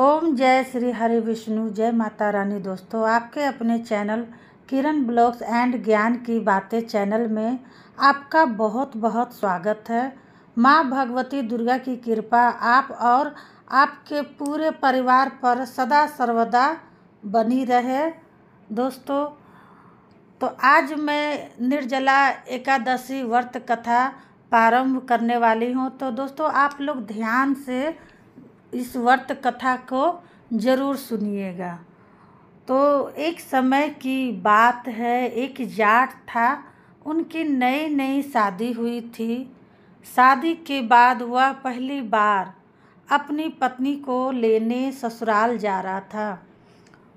ओम जय श्री हरि विष्णु जय माता रानी दोस्तों आपके अपने चैनल किरण ब्लॉग्स एंड ज्ञान की बातें चैनल में आपका बहुत बहुत स्वागत है माँ भगवती दुर्गा की कृपा आप और आपके पूरे परिवार पर सदा सर्वदा बनी रहे दोस्तों तो आज मैं निर्जला एकादशी व्रत कथा प्रारंभ करने वाली हूँ तो दोस्तों आप लोग ध्यान से इस व्रत कथा को ज़रूर सुनिएगा तो एक समय की बात है एक जाट था उनकी नई नई शादी हुई थी शादी के बाद वह पहली बार अपनी पत्नी को लेने ससुराल जा रहा था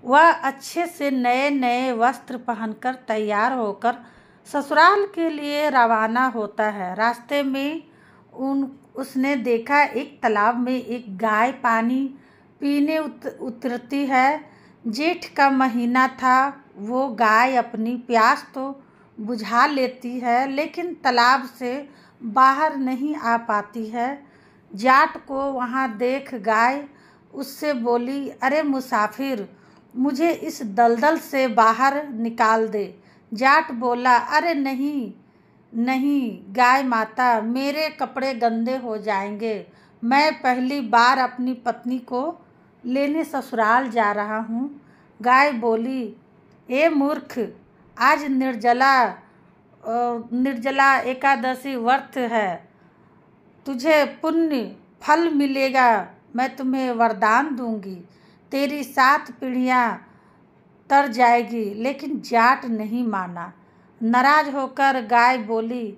वह अच्छे से नए नए वस्त्र पहनकर तैयार होकर ससुराल के लिए रवाना होता है रास्ते में उन उसने देखा एक तालाब में एक गाय पानी पीने उत, उतरती है जेठ का महीना था वो गाय अपनी प्यास तो बुझा लेती है लेकिन तालाब से बाहर नहीं आ पाती है जाट को वहाँ देख गाय उससे बोली अरे मुसाफिर मुझे इस दलदल से बाहर निकाल दे जाट बोला अरे नहीं नहीं गाय माता मेरे कपड़े गंदे हो जाएंगे मैं पहली बार अपनी पत्नी को लेने ससुराल जा रहा हूँ गाय बोली ए मूर्ख आज निर्जला निर्जला एकादशी व्रत है तुझे पुण्य फल मिलेगा मैं तुम्हें वरदान दूंगी तेरी सात पीढ़ियाँ तर जाएगी लेकिन जाट नहीं माना नाराज़ होकर गाय बोली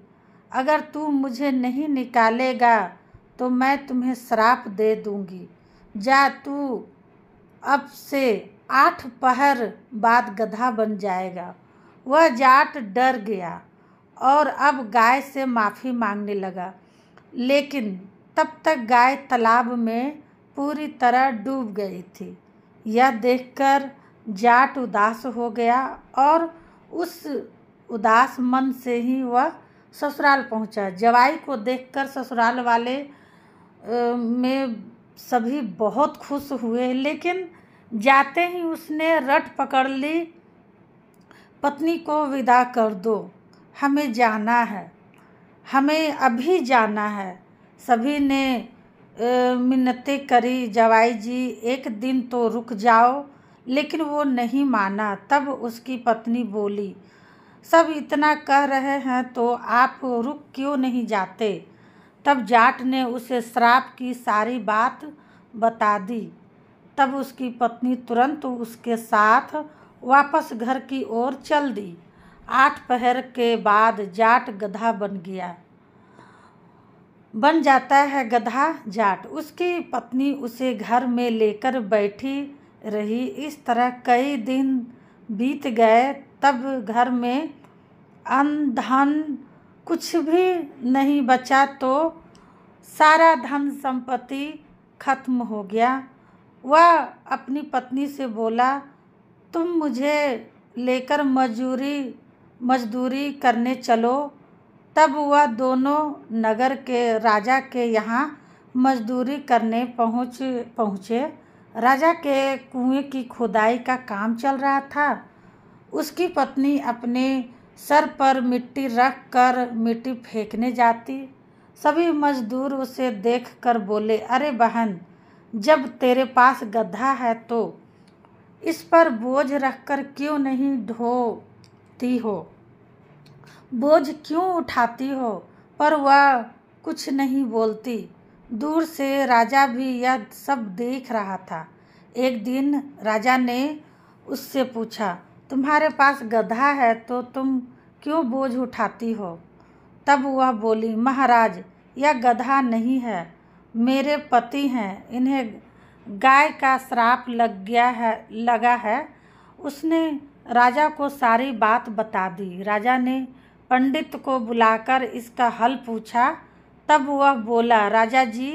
अगर तू मुझे नहीं निकालेगा तो मैं तुम्हें श्राप दे दूंगी जा तू अब से आठ पहर बाद गधा बन जाएगा वह जाट डर गया और अब गाय से माफ़ी मांगने लगा लेकिन तब तक गाय तालाब में पूरी तरह डूब गई थी यह देखकर जाट उदास हो गया और उस उदास मन से ही वह ससुराल पहुंचा जवाई को देखकर ससुराल वाले में सभी बहुत खुश हुए लेकिन जाते ही उसने रट पकड़ ली पत्नी को विदा कर दो हमें जाना है हमें अभी जाना है सभी ने मिन्नतें करी जवाई जी एक दिन तो रुक जाओ लेकिन वो नहीं माना तब उसकी पत्नी बोली सब इतना कह रहे हैं तो आप रुक क्यों नहीं जाते तब जाट ने उसे श्राप की सारी बात बता दी तब उसकी पत्नी तुरंत उसके साथ वापस घर की ओर चल दी आठ पहर के बाद जाट गधा बन गया बन जाता है गधा जाट उसकी पत्नी उसे घर में लेकर बैठी रही इस तरह कई दिन बीत गए तब घर में अन्न धन कुछ भी नहीं बचा तो सारा धन संपत्ति खत्म हो गया वह अपनी पत्नी से बोला तुम मुझे लेकर मजदूरी मजदूरी करने चलो तब वह दोनों नगर के राजा के यहाँ मजदूरी करने पहुँच पहुँचे राजा के कुएं की खुदाई का काम चल रहा था उसकी पत्नी अपने सर पर मिट्टी रख कर मिट्टी फेंकने जाती सभी मजदूर उसे देख कर बोले अरे बहन जब तेरे पास गधा है तो इस पर बोझ रख कर क्यों नहीं ढोती हो बोझ क्यों उठाती हो पर वह कुछ नहीं बोलती दूर से राजा भी यह सब देख रहा था एक दिन राजा ने उससे पूछा तुम्हारे पास गधा है तो तुम क्यों बोझ उठाती हो तब वह बोली महाराज यह गधा नहीं है मेरे पति हैं इन्हें गाय का श्राप लग गया है लगा है उसने राजा को सारी बात बता दी राजा ने पंडित को बुलाकर इसका हल पूछा तब वह बोला राजा जी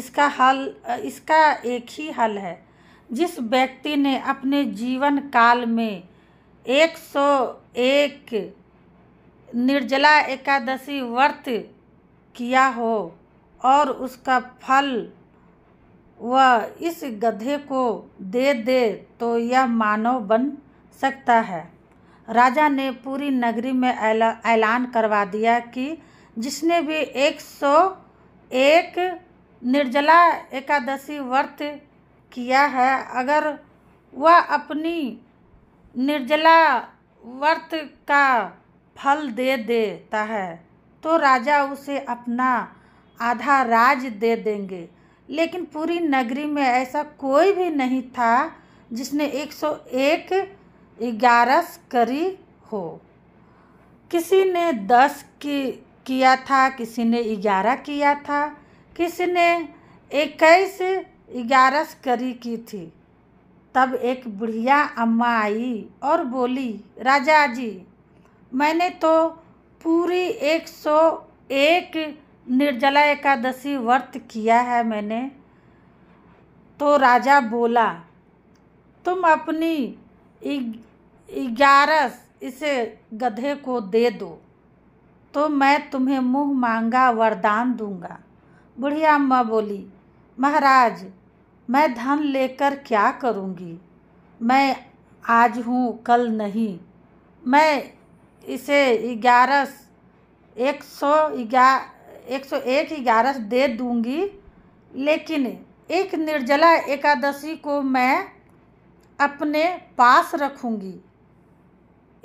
इसका हल इसका एक ही हल है जिस व्यक्ति ने अपने जीवन काल में एक सौ एक निर्जला एकादशी व्रत किया हो और उसका फल वह इस गधे को दे दे तो यह मानव बन सकता है राजा ने पूरी नगरी में ऐलान करवा दिया कि जिसने भी एक सौ एक निर्जला एकादशी व्रत किया है अगर वह अपनी निर्जला व्रत का फल दे देता है तो राजा उसे अपना आधा राज दे देंगे लेकिन पूरी नगरी में ऐसा कोई भी नहीं था जिसने 101 ग्यारस करी हो किसी ने दस की किया था किसी ने ग्यारह किया था किसी ने इक्कीस ग्यारस करी की थी तब एक बुढ़िया अम्मा आई और बोली राजा जी मैंने तो पूरी एक सौ एक निर्जला एकादशी व्रत किया है मैंने तो राजा बोला तुम अपनी ग्यारह इसे गधे को दे दो तो मैं तुम्हें मुँह मांगा वरदान दूंगा बुढ़िया अम्मा बोली महाराज मैं धन लेकर क्या करूँगी मैं आज हूँ कल नहीं मैं इसे ग्यारह एक सौ ग्यारह एक सौ एक ग्यारह दे दूँगी लेकिन एक निर्जला एकादशी को मैं अपने पास रखूँगी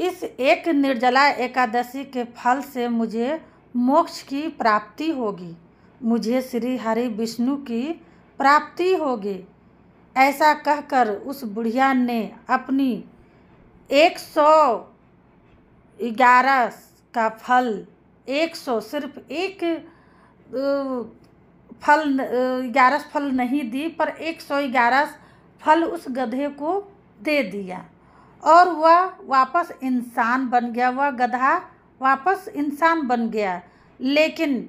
इस एक निर्जला एकादशी के फल से मुझे मोक्ष की प्राप्ति होगी मुझे श्री हरि विष्णु की प्राप्ति होगी ऐसा कहकर उस बुढ़िया ने अपनी एक सौ ग्यारह का फल एक सौ सिर्फ एक फल ग्यारह फल नहीं दी पर एक सौ ग्यारह फल उस गधे को दे दिया और वह वापस इंसान बन गया वह गधा वापस इंसान बन गया लेकिन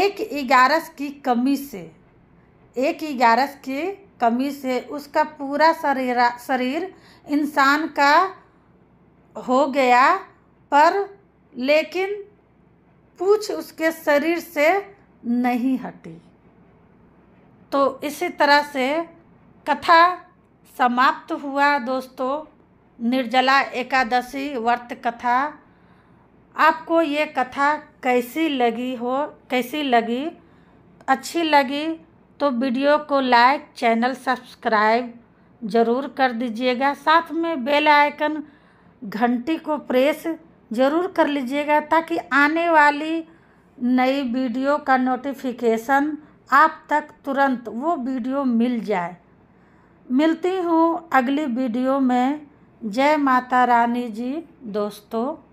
एक ग्यारह की कमी से एक ग्यारस की कमी से उसका पूरा शरीर शरीर इंसान का हो गया पर लेकिन पूछ उसके शरीर से नहीं हटी तो इसी तरह से कथा समाप्त हुआ दोस्तों निर्जला एकादशी व्रत कथा आपको ये कथा कैसी लगी हो कैसी लगी अच्छी लगी तो वीडियो को लाइक चैनल सब्सक्राइब ज़रूर कर दीजिएगा साथ में बेल आइकन घंटी को प्रेस ज़रूर कर लीजिएगा ताकि आने वाली नई वीडियो का नोटिफिकेशन आप तक तुरंत वो वीडियो मिल जाए मिलती हूँ अगली वीडियो में जय माता रानी जी दोस्तों